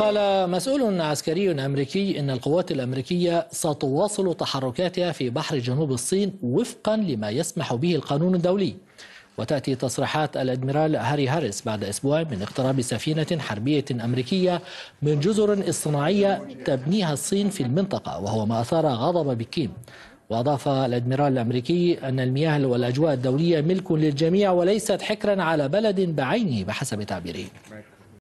قال مسؤول عسكري أمريكي أن القوات الأمريكية ستواصل تحركاتها في بحر جنوب الصين وفقا لما يسمح به القانون الدولي وتأتي تصريحات الأدميرال هاري هاريس بعد أسبوع من اقتراب سفينة حربية أمريكية من جزر اصطناعية تبنيها الصين في المنطقة وهو ما أثار غضب بكين وأضاف الأدميرال الأمريكي أن المياه والأجواء الدولية ملك للجميع وليست حكرا على بلد بعينه بحسب تعبيره